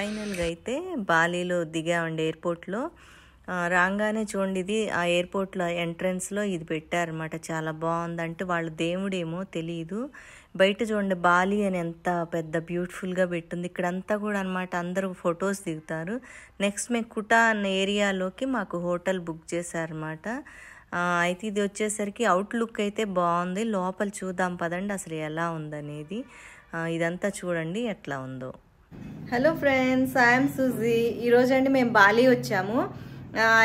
ఫైనల్గా అయితే బాలీలో దిగామండి ఎయిర్పోర్ట్లో రాగానే చూడండి ఇది ఆ ఎయిర్పోర్ట్లో ఎంట్రన్స్లో ఇది పెట్టారనమాట చాలా బాగుందంటే వాళ్ళ దేవుడేమో తెలియదు బయట చూడండి బాలి అని ఎంత పెద్ద బ్యూటిఫుల్గా పెట్టింది ఇక్కడంతా కూడా అనమాట అందరూ ఫొటోస్ దిగుతారు నెక్స్ట్ మేము కుటా అన్న ఏరియాలోకి మాకు హోటల్ బుక్ చేశారనమాట అయితే ఇది వచ్చేసరికి అవుట్లుక్ అయితే బాగుంది లోపల చూద్దాం పదండి అసలు ఎలా ఉందనేది ఇదంతా చూడండి ఎట్లా ఉందో హలో ఫ్రెండ్స్ ఐఎమ్ సుజీ ఈరోజు అండి మేము బాలీ వచ్చాము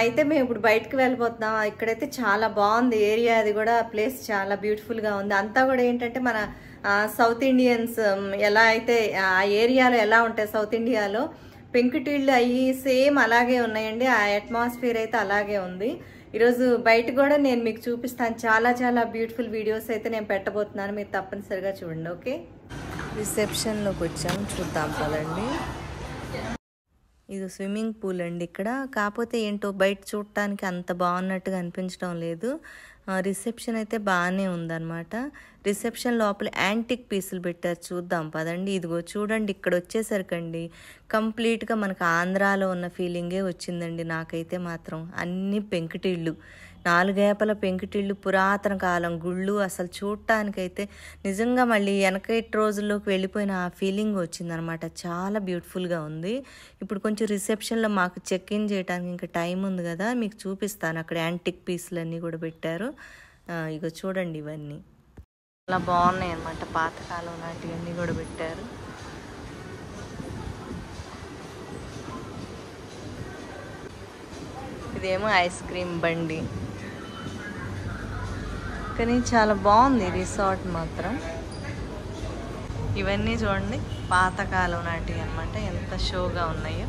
అయితే మేము ఇప్పుడు బయటకు వెళ్ళిపోతున్నాం ఇక్కడైతే చాలా బాగుంది ఏరియా అది కూడా ప్లేస్ చాలా బ్యూటిఫుల్గా ఉంది అంతా కూడా ఏంటంటే మన సౌత్ ఇండియన్స్ um, ఎలా అయితే ఆ ఏరియాలో ఎలా ఉంటాయి సౌత్ ఇండియాలో పెంకుటిళ్ళు అవి సేమ్ అలాగే ఉన్నాయండి ఆ అట్మాస్ఫియర్ అయితే అలాగే ఉంది ఈరోజు బయట కూడా నేను మీకు చూపిస్తాను చాలా చాలా బ్యూటిఫుల్ వీడియోస్ అయితే నేను పెట్టబోతున్నాను మీరు తప్పనిసరిగా చూడండి ఓకే రిసెప్షన్లోకి వచ్చాము చూద్దాం పదండి ఇది స్విమ్మింగ్ పూల్ అండి ఇక్కడ కాకపోతే ఏంటో బయట చూడటానికి అంత బాగున్నట్టుగా అనిపించడం లేదు రిసెప్షన్ అయితే బాగానే ఉందన్నమాట రిసెప్షన్ లోపల యాంటిక్ పీసులు పెట్టారు చూద్దాం పదండి ఇదిగో చూడండి ఇక్కడ వచ్చేసరికండి కంప్లీట్గా మనకు ఆంధ్రాలో ఉన్న ఫీలింగే వచ్చిందండి నాకైతే మాత్రం అన్ని పెంకుటిళ్ళు నాలుగేపల పెంకుటిళ్ళు పురాతన కాలం గుళ్ళు అసలు చూడటానికైతే నిజంగా మళ్ళీ వెనకటి రోజుల్లోకి వెళ్ళిపోయిన ఆ ఫీలింగ్ వచ్చిందనమాట చాలా బ్యూటిఫుల్గా ఉంది ఇప్పుడు కొంచెం రిసెప్షన్లో మాకు చెక్ ఇన్ చేయడానికి ఇంకా టైం ఉంది కదా మీకు చూపిస్తాను అక్కడ యాంటిక్ పీసులన్నీ కూడా పెట్టారు ఇక చూడండి ఇవన్నీ చాలా బాగున్నాయి అనమాట పాతకాలం లాంటివన్నీ కూడా పెట్టారు ఇదేమో ఐస్ క్రీమ్ బండి కానీ చాలా బాగుంది రిసార్ట్ మాత్రం ఇవన్నీ చూడండి పాతకాలం నాటివి అనమాట ఎంత షోగా ఉన్నాయో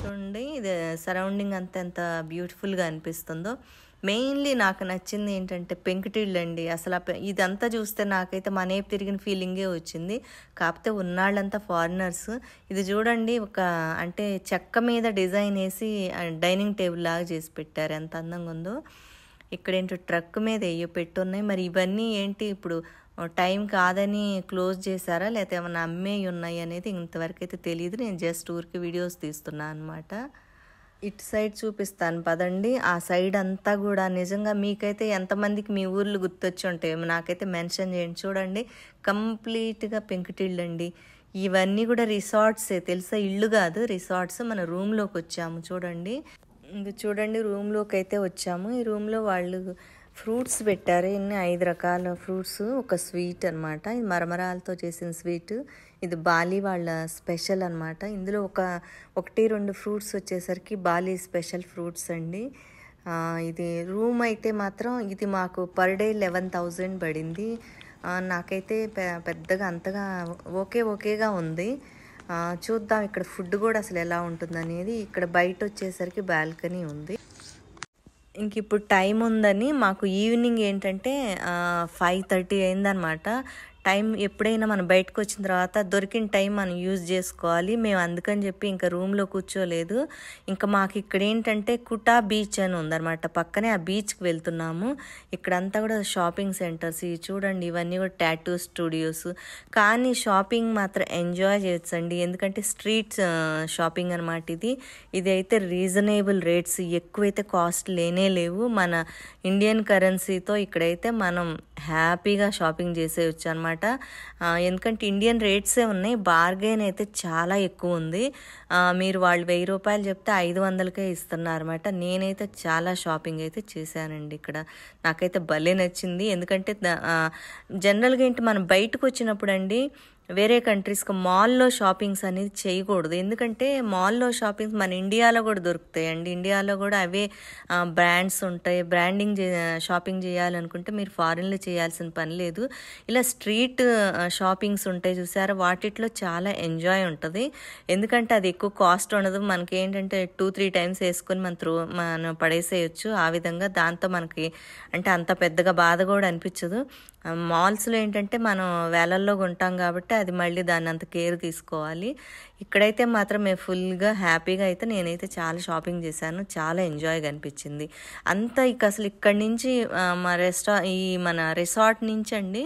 చూడండి ఇది సరౌండింగ్ అంత ఎంత బ్యూటిఫుల్గా అనిపిస్తుందో మెయిన్లీ నాకు నచ్చింది ఏంటంటే పెంకుటిళ్ళు అండి అసలు ఇదంతా చూస్తే నాకైతే మనేపు తిరిగిన ఫీలింగే వచ్చింది కాకపోతే ఉన్నాళ్ళంతా ఫారినర్స్ ఇది చూడండి ఒక అంటే చెక్క మీద డిజైన్ వేసి డైనింగ్ టేబుల్ లాగా చేసి పెట్టారు ఎంత అందంగా ఉందో ఇక్కడ ఏంటో ట్రక్ మీద ఏయో పెట్టున్నాయి మరి ఇవన్నీ ఏంటి ఇప్పుడు టైం కాదని క్లోజ్ చేశారా లేకపోతే ఏమైనా అమ్మేవి ఉన్నాయి అనేది ఇంతవరకు అయితే తెలియదు నేను జస్ట్ ఊరికి వీడియోస్ తీస్తున్నాను అనమాట ఇటు సైడ్ చూపిస్తాను పదండి ఆ సైడ్ అంతా కూడా నిజంగా మీకైతే ఎంతమందికి మీ ఊర్లు గుర్తొచ్చి ఉంటాయో నాకైతే మెన్షన్ చేయండి చూడండి కంప్లీట్గా పెంకుటిళ్ళు అండి ఇవన్నీ కూడా రిసార్ట్సే తెలుసా ఇల్లు కాదు రిసార్ట్స్ మన రూమ్లోకి వచ్చాము చూడండి ఇంక చూడండి రూమ్లోకి అయితే వచ్చాము ఈ రూమ్లో వాళ్ళు ఫ్రూట్స్ పెట్టారు ఇన్ని ఐదు రకాల ఫ్రూట్స్ ఒక స్వీట్ అనమాట ఇది మరమరాలతో చేసిన స్వీట్ ఇది బాలి వాళ్ళ స్పెషల్ అనమాట ఇందులో ఒక ఒకటి రెండు ఫ్రూట్స్ వచ్చేసరికి బాలి స్పెషల్ ఫ్రూట్స్ అండి ఇది రూమ్ అయితే మాత్రం ఇది మాకు పర్ డే లెవెన్ థౌజండ్ పడింది నాకైతే పెద్దగా అంతగా ఓకే ఓకేగా ఉంది చూద్దాం ఇక్కడ ఫుడ్ కూడా అసలు ఎలా ఉంటుందనేది ఇక్కడ బయట వచ్చేసరికి బాల్కనీ ఉంది ఇంక ఇప్పుడు టైం ఉందని మాకు ఈవినింగ్ ఏంటంటే ఫైవ్ థర్టీ అయిందనమాట టైం ఎప్పుడైనా మనం బయటకు వచ్చిన తర్వాత దొరికిన టైం మనం యూజ్ చేసుకోవాలి మేము అందుకని చెప్పి ఇంకా రూమ్లో కూర్చోలేదు ఇంకా మాకు ఇక్కడ ఏంటంటే కుటా బీచ్ అని ఉందన్నమాట పక్కనే ఆ బీచ్కి వెళ్తున్నాము ఇక్కడంతా కూడా షాపింగ్ సెంటర్స్ ఇవి చూడండి ఇవన్నీ కూడా టాటూ స్టూడియోస్ కానీ షాపింగ్ మాత్రం ఎంజాయ్ చేయొచ్చండి ఎందుకంటే స్ట్రీట్ షాపింగ్ అనమాట ఇది ఇది అయితే రీజనబుల్ రేట్స్ ఎక్కువైతే కాస్ట్ లేనే లేవు మన ఇండియన్ కరెన్సీతో ఇక్కడైతే మనం హ్యాపీగా షాపింగ్ చేసేయచ్చు అనమాట అనమాట ఎందుకంటే ఇండియన్ రేట్సే ఉన్నాయి బార్గెన్ అయితే చాలా ఎక్కువ ఉంది మీరు వాళ్ళు వెయ్యి రూపాయలు చెప్తే ఐదు వందలకే ఇస్తున్నారు అనమాట నేనైతే చాలా షాపింగ్ అయితే చేశానండి ఇక్కడ నాకైతే భలే నచ్చింది ఎందుకంటే జనరల్గా ఏంటి మనం బయటకు వచ్చినప్పుడు అండి వేరే కంట్రీస్కి మాల్లో షాపింగ్స్ అనేది చేయకూడదు ఎందుకంటే మాల్లో షాపింగ్స్ మన ఇండియాలో కూడా దొరుకుతాయి అండి ఇండియాలో కూడా అవే బ్రాండ్స్ ఉంటాయి బ్రాండింగ్ షాపింగ్ చేయాలనుకుంటే మీరు ఫారిన్లో చేయాల్సిన పని లేదు ఇలా స్ట్రీట్ షాపింగ్స్ ఉంటాయి చూసారా వాటిట్లో చాలా ఎంజాయ్ ఉంటుంది ఎందుకంటే అది ఎక్కువ కాస్ట్ ఉండదు మనకి ఏంటంటే టూ త్రీ టైమ్స్ వేసుకొని మన త్రూ మనం పడేసేయచ్చు ఆ విధంగా దాంతో మనకి అంటే అంత పెద్దగా బాధ కూడా అనిపించదు మాల్స్లో ఏంటంటే మనం వేలల్లో ఉంటాం కాబట్టి అది మళ్ళీ దాన్ని అంత కేర్ తీసుకోవాలి ఇక్కడైతే మాత్రం మేము ఫుల్గా హ్యాపీగా అయితే నేనైతే చాలా షాపింగ్ చేశాను చాలా ఎంజాయ్గా అనిపించింది అంతా ఇక అసలు ఇక్కడి నుంచి మా రెస్టా ఈ మన రిసార్ట్ నుంచి అండి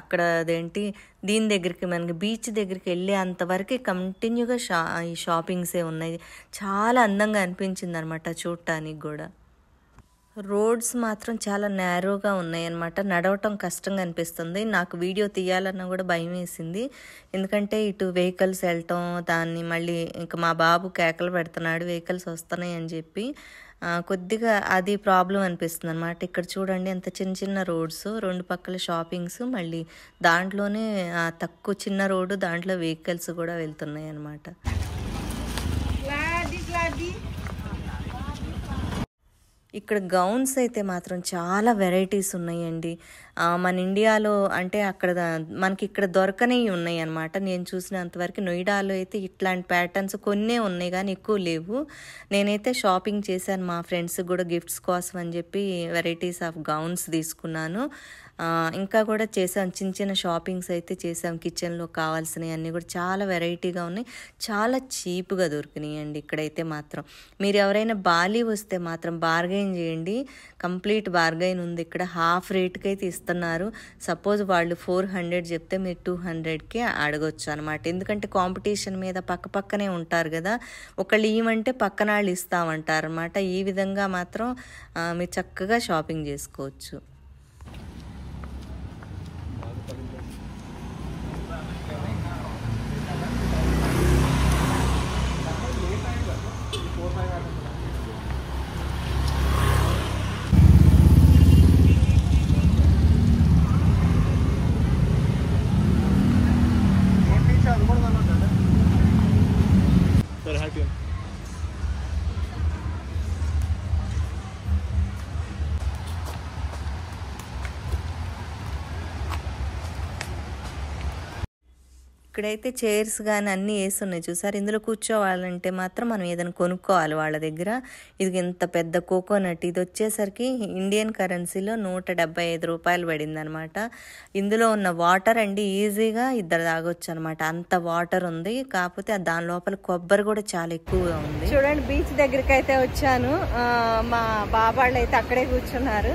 అక్కడ అదేంటి దీని దగ్గరికి మనకి బీచ్ దగ్గరికి వెళ్ళే అంతవరకు కంటిన్యూగా షా ఈ షాపింగ్సే ఉన్నాయి చాలా అందంగా అనిపించింది అనమాట చూడటానికి కూడా రోడ్స్ మాత్రం చాలా నేరోగా ఉన్నాయన్నమాట నడవటం కష్టంగా అనిపిస్తుంది నాకు వీడియో తీయాలన్నా కూడా భయం వేసింది ఎందుకంటే ఇటు వెహికల్స్ వెళ్ళటం దాన్ని మళ్ళీ ఇంకా మా బాబు కేకలు పెడుతున్నాడు వెహికల్స్ వస్తున్నాయి అని చెప్పి కొద్దిగా అది ప్రాబ్లం అనిపిస్తుంది అనమాట ఇక్కడ చూడండి ఎంత చిన్న చిన్న రోడ్స్ రెండు పక్కల షాపింగ్స్ మళ్ళీ దాంట్లోనే తక్కువ చిన్న రోడ్డు దాంట్లో వెహికల్స్ కూడా వెళ్తున్నాయి అన్నమాట ఇక్కడ గౌన్స్ అయితే మాత్రం చాలా వెరైటీస్ ఉన్నాయండి మన ఇండియాలో అంటే అక్కడ మనకి ఇక్కడ దొరకనేవి ఉన్నాయి అనమాట నేను చూసినంతవరకు నొయిడాలో అయితే ఇట్లాంటి ప్యాటర్న్స్ కొన్నే ఉన్నాయి కానీ ఎక్కువ లేవు నేనైతే షాపింగ్ చేశాను మా ఫ్రెండ్స్ కూడా గిఫ్ట్స్ కోసం అని చెప్పి వెరైటీస్ ఆఫ్ గౌన్స్ తీసుకున్నాను ఇంకా కూడా చేసాం చిన్న చిన్న షాపింగ్స్ అయితే చేసాం కిచెన్లో కావాల్సినవి అన్నీ కూడా చాలా వెరైటీగా ఉన్నాయి చాలా చీప్గా దొరికినాయి అండి ఇక్కడైతే మాత్రం మీరు ఎవరైనా బాలీ వస్తే మాత్రం బార్గెన్ బార్గైన్ చేయండి కంప్లీట్ బార్గైన్ ఉంది ఇక్కడ హాఫ్ రేట్కి అయితే ఇస్తున్నారు సపోజ్ వాళ్ళు ఫోర్ హండ్రెడ్ చెప్తే మీరు టూ హండ్రెడ్కి అడగొచ్చు అనమాట ఎందుకంటే కాంపిటీషన్ మీద పక్క పక్కనే ఉంటారు కదా ఒకళ్ళు ఇవ్వంటే పక్కన వాళ్ళు ఇస్తామంటారు అనమాట ఈ విధంగా మాత్రం మీరు చక్కగా షాపింగ్ చేసుకోవచ్చు ఇక్కడైతే చైర్స్ కానీ అన్నీ వేస్తున్నాయి చూసారు ఇందులో కూర్చోవాలంటే మాత్రం మనం ఏదైనా కొనుక్కోవాలి వాళ్ళ దగ్గర ఇది ఇంత పెద్ద కోకోనట్ ఇది వచ్చేసరికి ఇండియన్ కరెన్సీలో నూట డెబ్బై ఐదు రూపాయలు పడింది అనమాట ఇందులో ఉన్న వాటర్ అండి ఈజీగా ఇద్దరు తాగొచ్చు అనమాట అంత వాటర్ ఉంది కాకపోతే దాని లోపల కొబ్బరి కూడా చాలా ఎక్కువగా ఉంది చూడండి బీచ్ దగ్గరకైతే వచ్చాను మా బాబాళ్ళు అయితే అక్కడే కూర్చున్నారు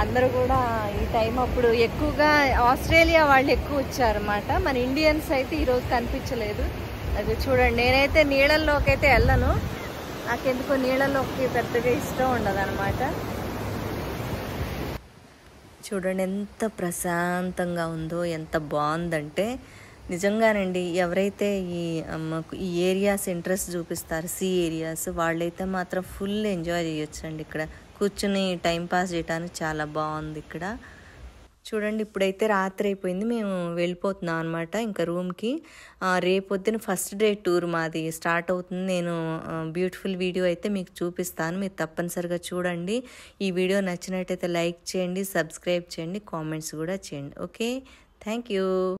అందరూ కూడా ఈ టైం అప్పుడు ఎక్కువగా ఆస్ట్రేలియా వాళ్ళు ఎక్కువ వచ్చారన్నమాట మన ఇండియన్స్ అయితే ఈరోజు కనిపించలేదు అది చూడండి నేనైతే నీళ్ళల్లోకి అయితే వెళ్ళను నాకెందుకో నీళ్ళల్లోకి పెద్దగా ఇష్టం ఉండదన్నమాట చూడండి ఎంత ప్రశాంతంగా ఉందో ఎంత బాగుందంటే నిజంగానండి ఎవరైతే ఈ మాకు ఈ ఏరియాస్ ఇంట్రెస్ట్ చూపిస్తారు సీ ఏరియాస్ వాళ్ళైతే మాత్రం ఫుల్ ఎంజాయ్ చేయొచ్చండి ఇక్కడ కూర్చుని టైం పాస్ చేయడానికి చాలా బాగుంది ఇక్కడ చూడండి ఇప్పుడైతే రాత్రి అయిపోయింది మేము వెళ్ళిపోతున్నాం అనమాట ఇంకా రూమ్కి రేపొద్దున ఫస్ట్ డే టూర్ మాది స్టార్ట్ అవుతుంది నేను బ్యూటిఫుల్ వీడియో అయితే మీకు చూపిస్తాను మీరు తప్పనిసరిగా చూడండి ఈ వీడియో నచ్చినట్టయితే లైక్ చేయండి సబ్స్క్రైబ్ చేయండి కామెంట్స్ కూడా చేయండి ఓకే థ్యాంక్